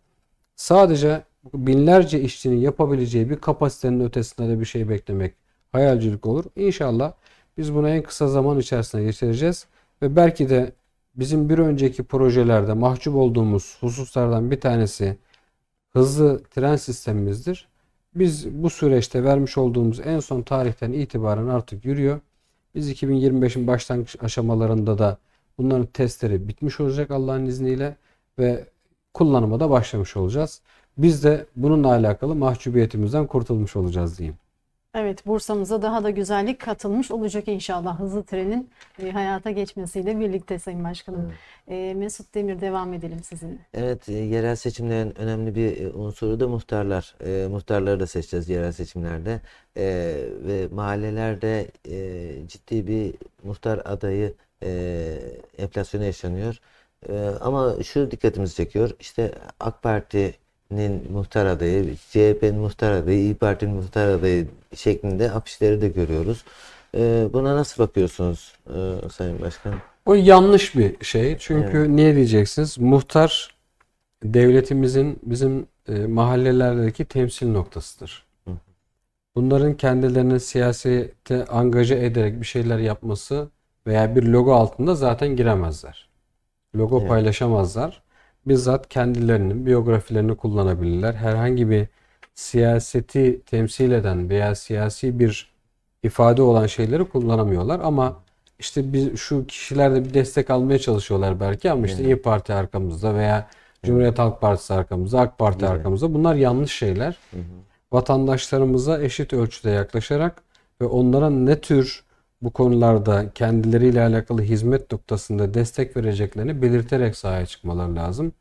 Speaker 2: Sadece binlerce işçinin yapabileceği bir kapasitenin ötesinde de bir şey beklemek hayalcilik olur. İnşallah biz bunu en kısa zaman içerisinde geçireceğiz. Ve belki de bizim bir önceki projelerde mahcup olduğumuz hususlardan bir tanesi hızlı tren sistemimizdir. Biz bu süreçte vermiş olduğumuz en son tarihten itibaren artık yürüyor. Biz 2025'in başlangıç aşamalarında da Bunların testleri bitmiş olacak Allah'ın izniyle ve kullanıma da başlamış olacağız. Biz de bununla alakalı mahcubiyetimizden kurtulmuş olacağız diyeyim.
Speaker 1: Evet Bursa'mıza daha da güzellik katılmış olacak inşallah hızlı trenin e, hayata geçmesiyle birlikte Sayın Başkanım. Evet. E, Mesut Demir devam edelim sizinle.
Speaker 3: Evet e, yerel seçimlerin önemli bir e, unsuru da muhtarlar. E, muhtarları da seçeceğiz yerel seçimlerde. E, ve mahallelerde e, ciddi bir muhtar adayı e, enflasyonu yaşanıyor. E, ama şu dikkatimizi çekiyor. İşte AK Parti'nin muhtar adayı, CHP'nin muhtar adayı, İyi Parti'nin muhtar adayı şeklinde afişleri de görüyoruz. E, buna nasıl bakıyorsunuz e, Sayın Başkan?
Speaker 2: O yanlış bir şey. Çünkü evet. niye diyeceksiniz? Muhtar devletimizin bizim e, mahallelerdeki temsil noktasıdır. Bunların kendilerini siyasete angaje ederek bir şeyler yapması veya bir logo altında zaten giremezler. Logo evet. paylaşamazlar. Bizzat kendilerinin biyografilerini kullanabilirler. Herhangi bir siyaseti temsil eden veya siyasi bir ifade olan şeyleri kullanamıyorlar ama işte biz şu kişilerde bir destek almaya çalışıyorlar belki ama işte evet. İyi Parti arkamızda veya Cumhuriyet Halk Partisi arkamızda, AK Parti evet. arkamızda. Bunlar yanlış şeyler. Hı hı. Vatandaşlarımıza eşit ölçüde yaklaşarak ve onlara ne tür bu konularda kendileriyle alakalı hizmet noktasında destek vereceklerini belirterek sahaya çıkmaları lazım.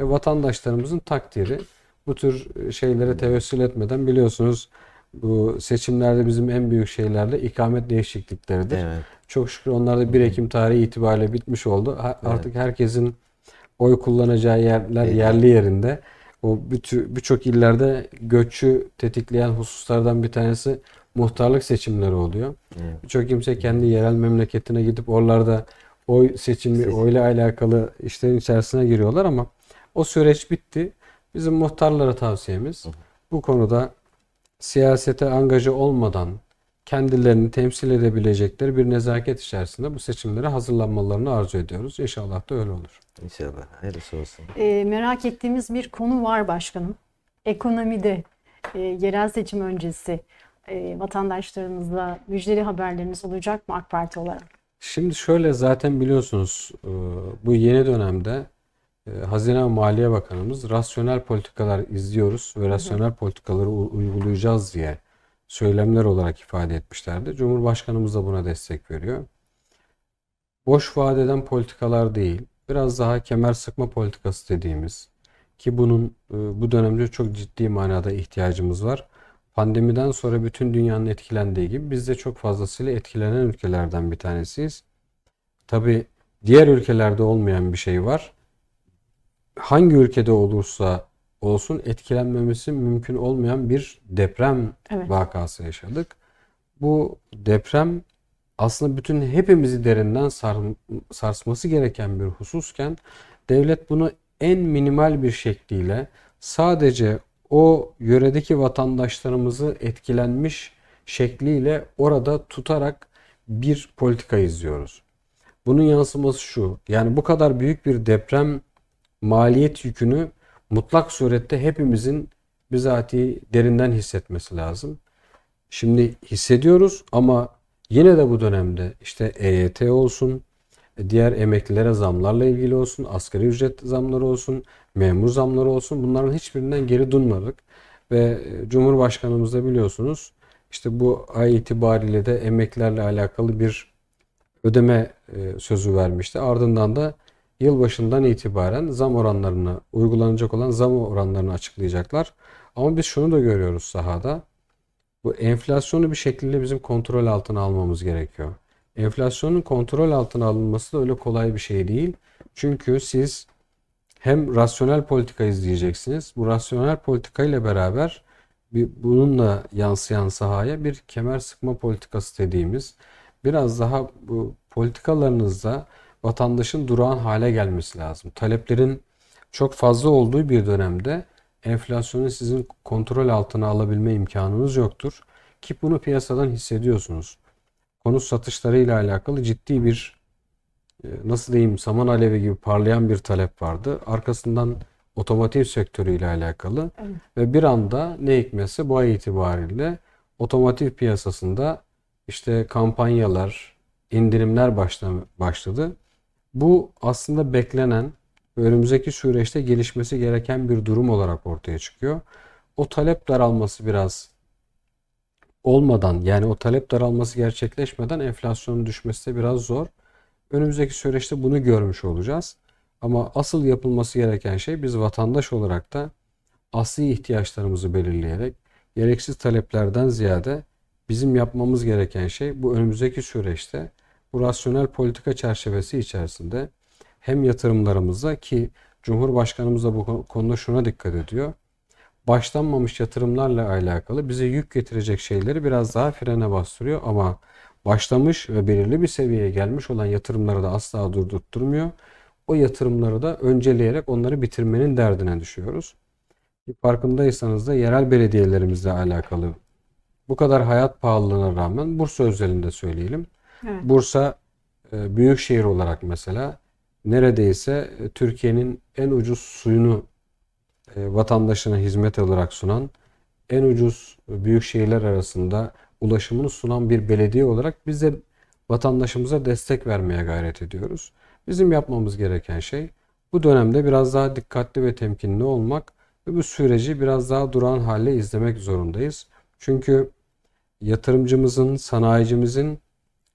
Speaker 2: Ve vatandaşlarımızın takdiri bu tür e, şeylere tevessül etmeden biliyorsunuz bu seçimlerde bizim en büyük şeylerle ikamet değişiklikleridir. Evet. Çok şükür onlar da 1 Ekim tarihi itibariyle bitmiş oldu. Ha, evet. Artık herkesin oy kullanacağı yerler yerli yerinde. O birçok illerde göçü tetikleyen hususlardan bir tanesi muhtarlık seçimleri oluyor. Evet. Birçok kimse kendi yerel memleketine gidip oralarda oy seçimi, oyla alakalı işlerin içerisine giriyorlar ama o süreç bitti. Bizim muhtarlara tavsiyemiz bu konuda siyasete angaja olmadan kendilerini temsil edebilecekleri bir nezaket içerisinde bu seçimlere hazırlanmalarını arzu ediyoruz. İnşallah da öyle olur. İnşallah. Hayırlısı olsun.
Speaker 1: E, merak ettiğimiz bir konu var başkanım. Ekonomide e, yerel seçim öncesi e, vatandaşlarımızla müjdeli haberleriniz olacak mı AK Parti olarak?
Speaker 2: Şimdi şöyle zaten biliyorsunuz e, bu yeni dönemde e, Hazine ve Maliye Bakanımız rasyonel politikalar izliyoruz ve rasyonel politikaları uygulayacağız diye söylemler olarak ifade etmişlerdi. Cumhurbaşkanımız da buna destek veriyor. Boş vaat eden politikalar değil, biraz daha kemer sıkma politikası dediğimiz ki bunun e, bu dönemde çok ciddi manada ihtiyacımız var. Pandemiden sonra bütün dünyanın etkilendiği gibi biz de çok fazlasıyla etkilenen ülkelerden bir tanesiyiz. Tabi diğer ülkelerde olmayan bir şey var. Hangi ülkede olursa olsun etkilenmemesi mümkün olmayan bir deprem evet. vakası yaşadık. Bu deprem aslında bütün hepimizi derinden sar, sarsması gereken bir hususken devlet bunu en minimal bir şekliyle sadece o yöredeki vatandaşlarımızı etkilenmiş şekliyle orada tutarak bir politika izliyoruz. Bunun yansıması şu. Yani bu kadar büyük bir deprem maliyet yükünü mutlak surette hepimizin bizatihi derinden hissetmesi lazım. Şimdi hissediyoruz ama yine de bu dönemde işte EYT olsun, diğer emeklilere zamlarla ilgili olsun, asgari ücret zamları olsun, memur zamları olsun bunların hiçbirinden geri durmadık. Ve e, Cumhurbaşkanımız da biliyorsunuz işte bu ay itibariyle de emeklerle alakalı bir ödeme e, sözü vermişti. Ardından da yılbaşından itibaren zam oranlarını uygulanacak olan zam oranlarını açıklayacaklar. Ama biz şunu da görüyoruz sahada. Bu enflasyonu bir şekilde bizim kontrol altına almamız gerekiyor. Enflasyonun kontrol altına alınması da öyle kolay bir şey değil. Çünkü siz hem rasyonel politika izleyeceksiniz. Bu rasyonel politika ile beraber bir, bununla yansıyan sahaya bir kemer sıkma politikası dediğimiz biraz daha bu politikalarınızda vatandaşın durağan hale gelmesi lazım. Taleplerin çok fazla olduğu bir dönemde enflasyonu sizin kontrol altına alabilme imkanınız yoktur. Ki bunu piyasadan hissediyorsunuz. Konut satışlarıyla alakalı ciddi bir e, nasıl diyeyim saman alevi gibi parlayan bir talep vardı. Arkasından otomotiv sektörüyle alakalı evet. ve bir anda ne hikmetse bu ay itibariyle otomotiv piyasasında işte kampanyalar, indirimler başla, başladı. Bu aslında beklenen önümüzdeki süreçte gelişmesi gereken bir durum olarak ortaya çıkıyor. O talep daralması biraz olmadan yani o talep daralması gerçekleşmeden enflasyonun düşmesi de biraz zor. Önümüzdeki süreçte bunu görmüş olacağız. Ama asıl yapılması gereken şey biz vatandaş olarak da asli ihtiyaçlarımızı belirleyerek gereksiz taleplerden ziyade bizim yapmamız gereken şey bu önümüzdeki süreçte bu rasyonel politika çerçevesi içerisinde hem yatırımlarımıza ki Cumhurbaşkanımız da bu konuda şuna dikkat ediyor. Başlanmamış yatırımlarla alakalı bize yük getirecek şeyleri biraz daha frene bastırıyor ama başlamış ve belirli bir seviyeye gelmiş olan yatırımları da asla durdurtturmuyor. O yatırımları da önceleyerek onları bitirmenin derdine düşüyoruz. Farkındaysanız da yerel belediyelerimizle alakalı bu kadar hayat pahalılığına rağmen Bursa özelinde söyleyelim. Evet. Bursa e, büyük şehir olarak mesela neredeyse e, Türkiye'nin en ucuz suyunu e, vatandaşına hizmet olarak sunan en ucuz büyük şehirler arasında ulaşımını sunan bir belediye olarak biz de vatandaşımıza destek vermeye gayret ediyoruz. Bizim yapmamız gereken şey bu dönemde biraz daha dikkatli ve temkinli olmak ve bu süreci biraz daha duran hale izlemek zorundayız. Çünkü yatırımcımızın, sanayicimizin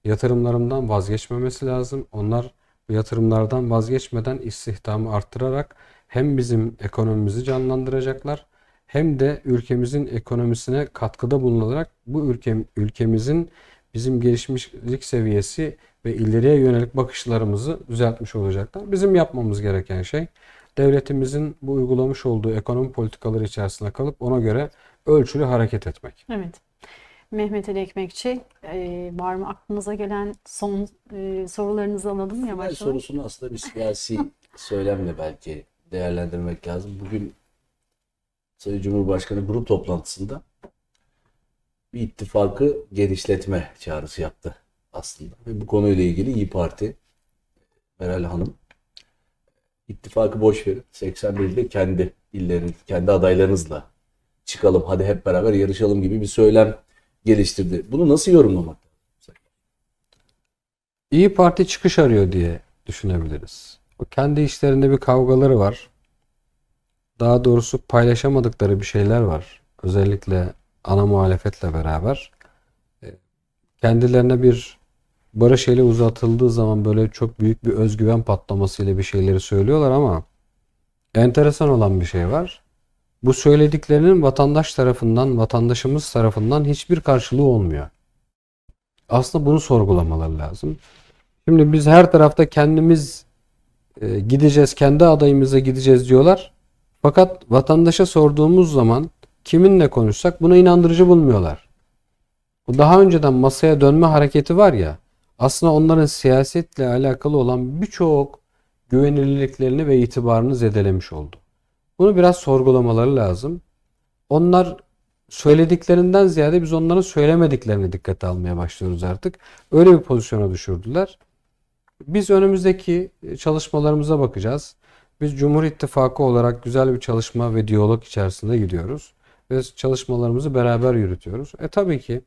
Speaker 2: yatırımlarından vazgeçmemesi lazım. Onlar bu yatırımlardan vazgeçmeden istihdamı arttırarak hem bizim ekonomimizi canlandıracaklar hem de ülkemizin ekonomisine katkıda bulunarak bu ülke, ülkemizin bizim gelişmişlik seviyesi ve ileriye yönelik bakışlarımızı düzeltmiş olacaklar. Bizim yapmamız gereken şey devletimizin bu uygulamış olduğu ekonomi politikaları içerisinde kalıp ona göre ölçülü hareket etmek.
Speaker 1: Evet. Mehmet Ali Ekmekçi e, var mı aklınıza gelen son e, sorularınızı alalım yavaş yavaş. sorusunu
Speaker 4: aslında bir siyasi söylemle belki değerlendirmek lazım. Bugün Sayın Cumhurbaşkanı grup toplantısında bir ittifakı genişletme çağrısı yaptı aslında. Ve bu konuyla ilgili İyi Parti Meral Hanım ittifakı boş verin. 81'de kendi illerin, kendi adaylarınızla çıkalım hadi hep beraber
Speaker 2: yarışalım gibi bir söylem geliştirdi. Bunu nasıl yorumlamak? İyi Parti çıkış arıyor diye düşünebiliriz. O kendi işlerinde bir kavgaları var daha doğrusu paylaşamadıkları bir şeyler var. Özellikle ana muhalefetle beraber. E, kendilerine bir barış eli uzatıldığı zaman böyle çok büyük bir özgüven patlamasıyla bir şeyleri söylüyorlar ama enteresan olan bir şey var. Bu söylediklerinin vatandaş tarafından, vatandaşımız tarafından hiçbir karşılığı olmuyor. Aslında bunu sorgulamaları lazım. Şimdi biz her tarafta kendimiz e, gideceğiz, kendi adayımıza gideceğiz diyorlar. Fakat vatandaşa sorduğumuz zaman kiminle konuşsak buna inandırıcı bulmuyorlar. Bu daha önceden masaya dönme hareketi var ya aslında onların siyasetle alakalı olan birçok güvenilirliklerini ve itibarını zedelemiş oldu. Bunu biraz sorgulamaları lazım. Onlar söylediklerinden ziyade biz onların söylemediklerini dikkate almaya başlıyoruz artık. Öyle bir pozisyona düşürdüler. Biz önümüzdeki çalışmalarımıza bakacağız. Biz Cumhur İttifakı olarak güzel bir çalışma ve diyalog içerisinde gidiyoruz. Ve çalışmalarımızı beraber yürütüyoruz. E tabii ki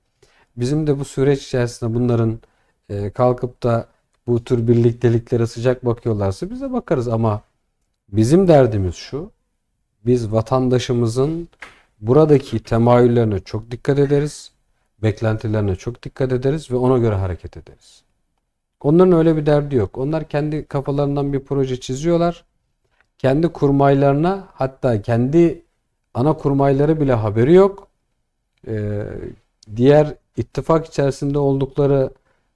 Speaker 2: bizim de bu süreç içerisinde bunların e, kalkıp da bu tür birlikteliklere sıcak bakıyorlarsa biz de bakarız ama bizim derdimiz şu. Biz vatandaşımızın buradaki temayüllerine çok dikkat ederiz. Beklentilerine çok dikkat ederiz ve ona göre hareket ederiz. Onların öyle bir derdi yok. Onlar kendi kafalarından bir proje çiziyorlar kendi kurmaylarına hatta kendi ana kurmayları bile haberi yok. Ee, diğer ittifak içerisinde oldukları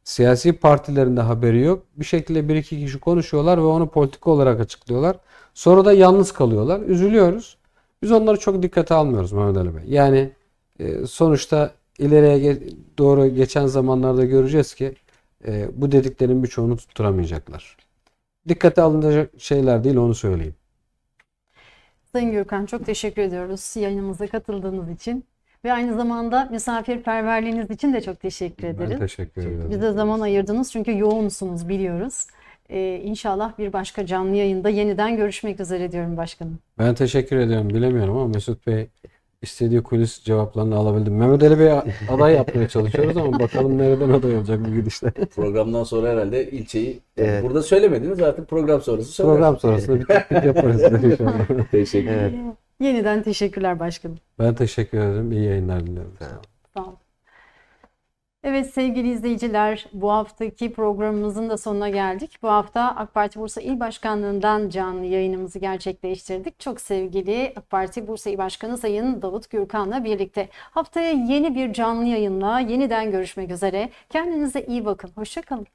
Speaker 2: siyasi partilerinde haberi yok. Bir şekilde bir iki kişi konuşuyorlar ve onu politik olarak açıklıyorlar. Sonra da yalnız kalıyorlar. Üzülüyoruz. Biz onları çok dikkate almıyoruz Mehmet Ali Bey. Yani e, sonuçta ileriye ge doğru geçen zamanlarda göreceğiz ki e, bu dediklerin birçoğunu tutturamayacaklar dikkate alınacak şeyler değil onu söyleyeyim.
Speaker 1: Sayın Gürkan çok teşekkür ediyoruz yayınımıza katıldığınız için. Ve aynı zamanda misafirperverliğiniz için de çok teşekkür ederiz. Ben
Speaker 2: teşekkür ederim.
Speaker 1: Bize zaman ayırdınız çünkü yoğunsunuz biliyoruz. Ee, inşallah bir başka canlı yayında yeniden görüşmek üzere diyorum başkanım.
Speaker 2: Ben teşekkür ediyorum. Bilemiyorum ama Mesut Bey istediği kulis cevaplarını alabildim. Mehmet Ali Bey aday yapmaya çalışıyoruz ama bakalım nereden aday olacak bu gidişle. Programdan
Speaker 4: sonra herhalde ilçeyi evet. burada söylemediniz artık program sonrası söyler. Program sonrası bir tık yaparız.
Speaker 2: Teşekkürler. Evet.
Speaker 1: Yeniden teşekkürler başkanım.
Speaker 2: Ben teşekkür ederim. İyi yayınlar diliyorum. Sağ olun.
Speaker 1: Sağ olun. Evet sevgili izleyiciler bu haftaki programımızın da sonuna geldik. Bu hafta AK Parti Bursa İl Başkanlığı'ndan canlı yayınımızı gerçekleştirdik. Çok sevgili AK Parti Bursa İl Başkanı Sayın Davut Gürkan'la birlikte haftaya yeni bir canlı yayınla yeniden görüşmek üzere. Kendinize iyi bakın. Hoşçakalın.